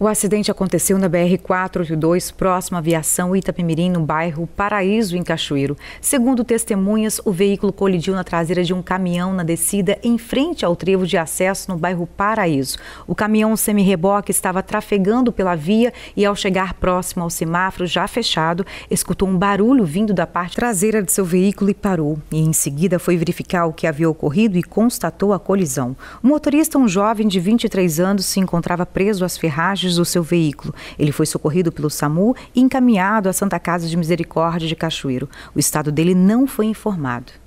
O acidente aconteceu na BR-482, próximo à aviação Itapemirim, no bairro Paraíso, em Cachoeiro. Segundo testemunhas, o veículo colidiu na traseira de um caminhão na descida em frente ao trevo de acesso no bairro Paraíso. O caminhão semi-reboque estava trafegando pela via e, ao chegar próximo ao semáforo já fechado, escutou um barulho vindo da parte traseira de seu veículo e parou. E, em seguida, foi verificar o que havia ocorrido e constatou a colisão. O motorista, um jovem de 23 anos, se encontrava preso às ferragens do seu veículo. Ele foi socorrido pelo SAMU e encaminhado à Santa Casa de Misericórdia de Cachoeiro. O estado dele não foi informado.